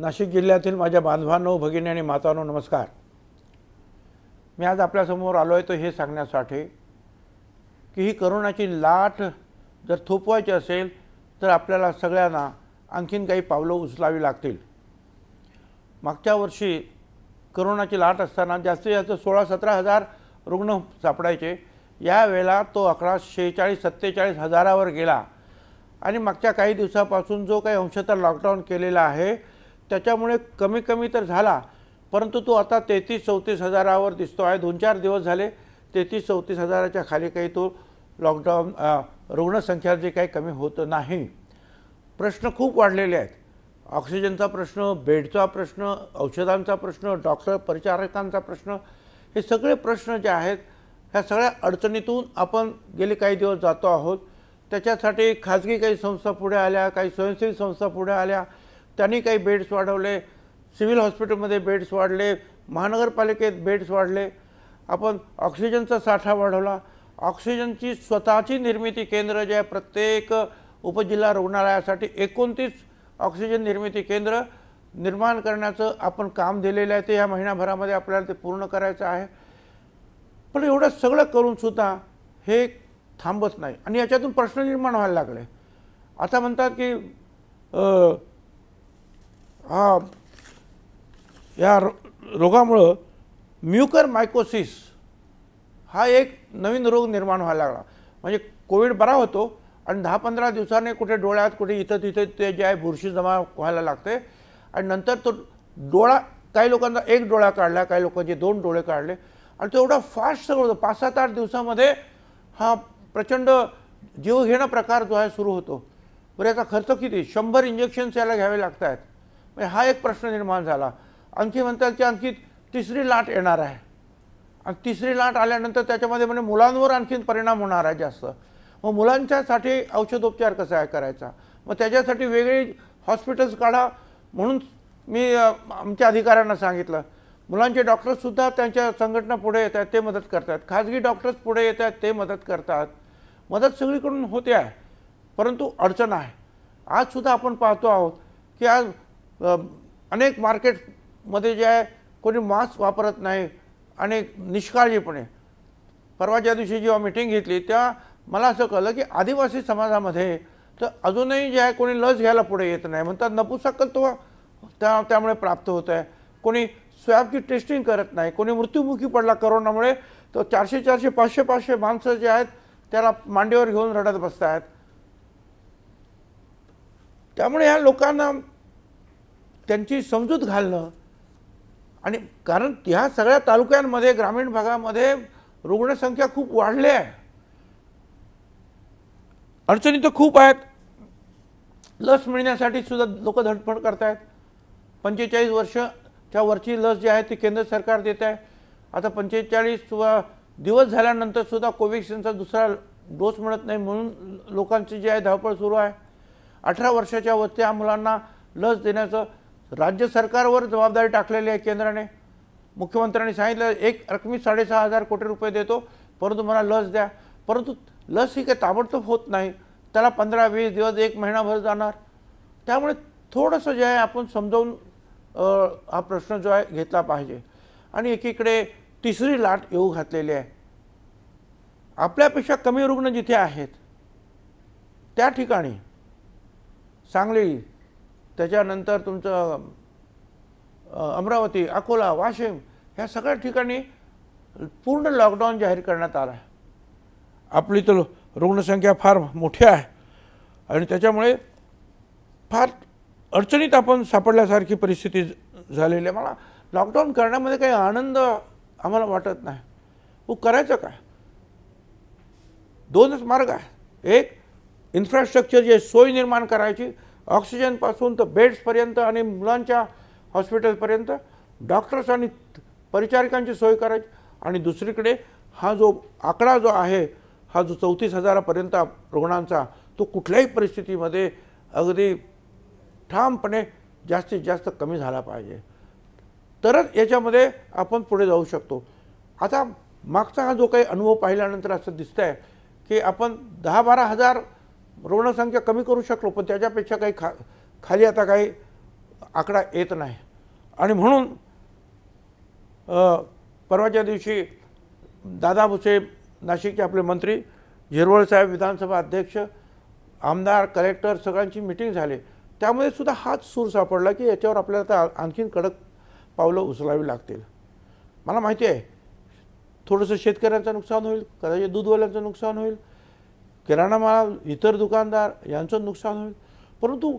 नाशिक जिल्ह्यातील माझ्या बांधवांनो भगिनी आणि मातानो नमस्कार मी आज आपल्यासमोर आलो आहे तो हे सांगण्यासाठी की ही करोनाची लाट जर थोपवायची असेल तर आपल्याला सगळ्यांना आणखीन काही पावलं उचलावी लागतील मागच्या वर्षी करोनाची लाट असताना जास्तीत जास्त सोळा सतरा हजार रुग्ण सापडायचे यावेळेला तो अकरा शेहेचाळीस सत्तेचाळीस हजारावर गेला आणि मागच्या काही दिवसापासून जो काही अंशतः लॉकडाऊन केलेला आहे त्याच्यामुळे कमी कमी तर झाला परंतु तो आता तेहतीस चौतीस हजारावर दिसतो आहे दोन चार दिवस झाले तेहतीस चौतीस हजाराच्या खाली काही तो लॉकडाऊन रुग्णसंख्या जे काही कमी होत नाही प्रश्न खूप वाढलेले आहेत ऑक्सिजनचा प्रश्न बेडचा प्रश्न औषधांचा प्रश्न डॉक्टर परिचारकांचा प्रश्न हे सगळे प्रश्न जे आहेत ह्या सगळ्या अडचणीतून आपण गेले काही दिवस जातो आहोत त्याच्यासाठी खाजगी काही संस्था पुढे आल्या काही स्वयंसेवी संस्था पुढे आल्या त्यांनी काही बेड्स वाढवले सिव्हिल हॉस्पिटलमध्ये बेड्स वाढले महानगरपालिकेत बेड्स वाढले आपण ऑक्सिजनचा साठा वाढवला ऑक्सिजनची स्वतःची निर्मिती केंद्र जे आहे प्रत्येक उपजिल्हा रुग्णालयासाठी एकोणतीस ऑक्सिजन निर्मिती केंद्र निर्माण करण्याचं आपण काम दिलेलं आहे ते या महिनाभरामध्ये आपल्याला ते पूर्ण करायचं आहे पण एवढं सगळं करूनसुद्धा हे थांबत नाही आणि याच्यातून प्रश्न निर्माण व्हायला लागले आता म्हणतात की हा या रो रोगामुळं म्युकर मायकोसिस हा एक नवीन रोग निर्माण व्हायला लागला म्हणजे कोविड बरा होतो आणि दहा पंधरा दिवसाने कुठे डोळ्यात कुठे इथं तिथे ते जे आहे बुरशी जमा व्हायला लागते आणि नंतर तो डोळा काही लोकांचा एक डोळा काढला काही लोकांचे दोन डोळे काढले आणि तो एवढा फास्ट सगळं होतो पाच सात आठ दिवसामध्ये हा प्रचंड जीव प्रकार जो आहे सुरू होतो बरं याचा खर्च किती शंभर इंजेक्शन्स याला घ्यावे लागत आहेत म्हणजे हा एक प्रश्न निर्माण झाला आणखी म्हणतात की आणखी तिसरी लाट येणार आहे आणि तिसरी लाट आल्यानंतर त्याच्यामध्ये म्हणजे मुलांवर आणखीन परिणाम होणार आहे जास्त मग मुलांच्यासाठी औषधोपचार कसा आहे करायचा मग त्याच्यासाठी वेगळी हॉस्पिटल्स काढा म्हणून मी आमच्या अधिकाऱ्यांना सांगितलं मुलांचे डॉक्टर्ससुद्धा त्यांच्या संघटना पुढे येत आहेत ते मदत करतात खाजगी डॉक्टर्स पुढे येत आहेत ते मदत करतात मदत सगळीकडून होते आहे परंतु अडचण आहे आजसुद्धा आपण पाहतो आहोत की आज अनेक मार्केटमध्ये जे आहे कोणी मास्क वापरत नाही आणि निष्काळजीपणे परवाच्या दिवशी जेव्हा मिटिंग घेतली त्या मला असं कळलं की आदिवासी समाजामध्ये तर अजूनही जे आहे कोणी लस घ्यायला पुढे येत नाही म्हणतात नपुसकत्व त्या त्यामुळे प्राप्त होत आहे कोणी स्वॅबची टेस्टिंग करत नाही कोणी मृत्यूमुखी पडला करोनामुळे तर चारशे चारशे पाचशे पाचशे माणसं जे आहेत त्याला मांडीवर घेऊन रडत बसत आहेत त्यामुळे ह्या लोकांना त्यांची समजूत घालणं आणि कारण ह्या सगळ्या तालुक्यांमध्ये ग्रामीण भागामध्ये रुग्णसंख्या खूप वाढली आहे अडचणी तर खूप आहेत लस मिळण्यासाठी सुद्धा लोक धडपड करत आहेत पंचेचाळीस वर्षच्या वरची लस जी आहे ती केंद्र सरकार देत आहे आता पंचेचाळीस दिवस झाल्यानंतर सुद्धा कोवॅक्सिनचा दुसरा डोस मिळत नाही म्हणून लोकांची जी आहे धावपळ सुरू आहे अठरा वर्षाच्या वरच्या मुलांना लस देण्याचं राज्य सरकारवर जबाबदारी टाकलेली आहे केंद्राने मुख्यमंत्र्यांनी सांगितलं एक रकमी साडेसहा हजार कोटी रुपये देतो परंतु मला लस द्या परंतु लस ही काही ताबडतोब होत नाही त्याला पंधरा वीस दिवस एक महिनाभर जाणार त्यामुळे थोडंसं जे आहे आपण समजावून हा प्रश्न जो आहे घेतला पाहिजे आणि एकीकडे तिसरी लाट येऊ घातलेली आहे आपल्यापेक्षा कमी रुग्ण जिथे आहेत त्या ठिकाणी सांगली त्याच्यानंतर तुमचं अमरावती अकोला वाशिम ह्या सगळ्या ठिकाणी पूर्ण लॉकडाऊन जाहीर करण्यात आला आहे आपली तर रुग्णसंख्या फार मोठी आहे आणि त्याच्यामुळे फार अडचणीत आपण सापडल्यासारखी परिस्थिती झालेली आहे मला लॉकडाऊन करण्यामध्ये काही आनंद आम्हाला वाटत नाही व करायचं काय दोनच मार्ग आहे एक इन्फ्रास्ट्रक्चर जे सोय निर्माण करायची ऑक्सिजनपासून तर बेड्सपर्यंत आणि मुलांच्या हॉस्पिटलपर्यंत डॉक्टर्स आणि परिचारिकांची सोय करायची आणि दुसरीकडे हा जो आकडा जो आहे हा जो चौतीस हजारापर्यंत रुग्णांचा तो कुठल्याही परिस्थितीमध्ये अगदी ठामपणे जास्तीत जास्त कमी झाला पाहिजे तरच याच्यामध्ये आपण पुढे जाऊ शकतो आता मागचा हा जो काही अनुभव पाहिल्यानंतर असं दिसतं आहे की आपण दहा बारा हजार रुग्णसंख्या कमी करू शकलो पण त्याच्यापेक्षा काही खा खाली आता काही आकडा येत नाही आणि म्हणून परवाच्या दिवशी दादा भुसे नाशिकचे आपले मंत्री झिरवळ साहेब विधानसभा अध्यक्ष आमदार कलेक्टर सगळ्यांची मिटिंग झाली त्यामध्ये सुद्धा हाच सूर सापडला की याच्यावर आपल्याला आता आणखीन कडक पावलं उचलावी लागतील मला माहिती आहे थोडंसं शेतकऱ्यांचं नुकसान होईल कदाचित दूधवाल्यांचं नुकसान होईल किराणा माल इतर दुकानदार यांचं नुकसान होईल परंतु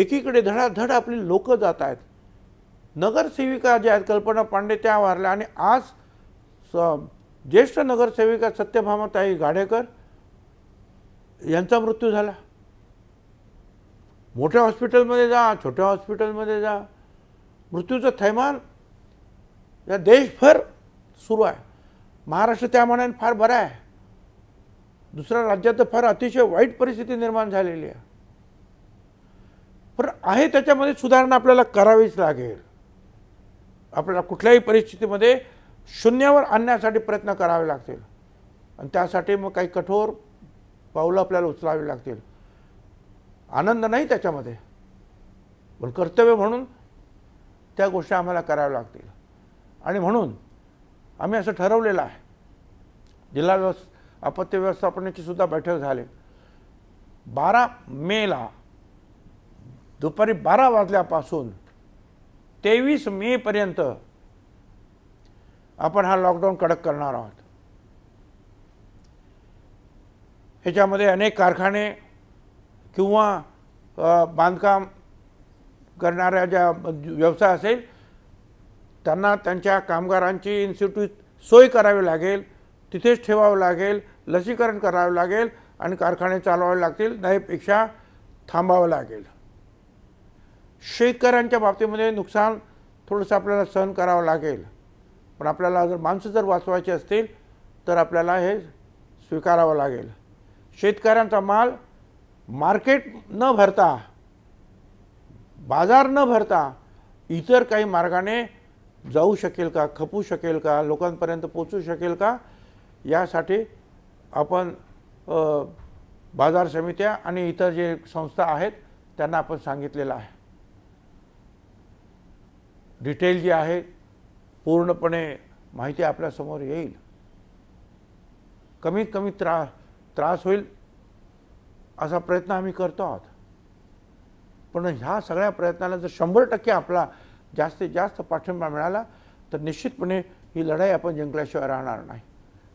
एकीकडे धडाधड आपली लोकं जात आहेत नगरसेविका ज्या आहेत कल्पना पांडे त्या वारल्या आणि आज स ज्येष्ठ नगरसेविका सत्यभामाताई गाडेकर यांचा मृत्यू झाला मोठ्या हॉस्पिटलमध्ये जा छोट्या हॉस्पिटलमध्ये जा मृत्यूचं थैमान या देशभर सुरू आहे महाराष्ट्र त्या मानाने फार बरा आहे दुसऱ्या राज्यात तर फार अतिशय वाईट परिस्थिती निर्माण झालेली आहे पण आहे त्याच्यामध्ये सुधारणा आपल्याला करावीच लागेल आपल्याला कुठल्याही परिस्थितीमध्ये शून्यावर आणण्यासाठी प्रयत्न करावे लागतील आणि त्यासाठी मग काही कठोर पावलं आपल्याला उचलावी लागतील आनंद नाही त्याच्यामध्ये पण कर्तव्य म्हणून त्या गोष्टी आम्हाला कराव्या लागतील आणि म्हणून आम्ही असं ठरवलेलं आहे जिल्हा व्यवस्था आपत्ती व्यवस्थापनाची सुद्धा बैठक झाली बारा मेला दुपारी बारा वाजल्यापासून तेवीस मेपर्यंत आपण हा लॉकडाऊन कडक करणार आहोत ह्याच्यामध्ये अनेक कारखाने किंवा बांधकाम करणाऱ्या ज्या व्यवसाय असेल त्यांना त्यांच्या कामगारांची इन्स्टिट्यूट सोय करावी लागेल तिथेच ठेवावं लागेल लसीकरण करावं लागेल आणि कारखाने चालवावे लागतील नाहीपेक्षा थांबावं लागेल शेतकऱ्यांच्या बाबतीमध्ये नुकसान थोडंसं आपल्याला सहन करावं लागेल पण आपल्याला जर माणसं जर वाचवायची असतील तर आपल्याला हे स्वीकारावं लागेल शेतकऱ्यांचा माल मार्केट न भरता बाजार न भरता इतर काही मार्गाने जाऊ शकेल का खपू शकेल का लोकांपर्यंत पोचू शकेल का यासाठी आपण बाजार समित्या आणि इतर जे संस्था आहेत त्यांना आपण सांगितलेलं आहे डिटेल जी आहे पूर्णपणे माहिती आपल्यासमोर येईल कमीत कमी त्रा त्रास होईल असा प्रयत्न आम्ही करतो आहोत पण ह्या सगळ्या प्रयत्नाला जर शंभर टक्के आपला जास्तीत जास्त पाठिंबा मिळाला तर निश्चितपणे ही लढाई आपण जिंकल्याशिवाय राहणार नाही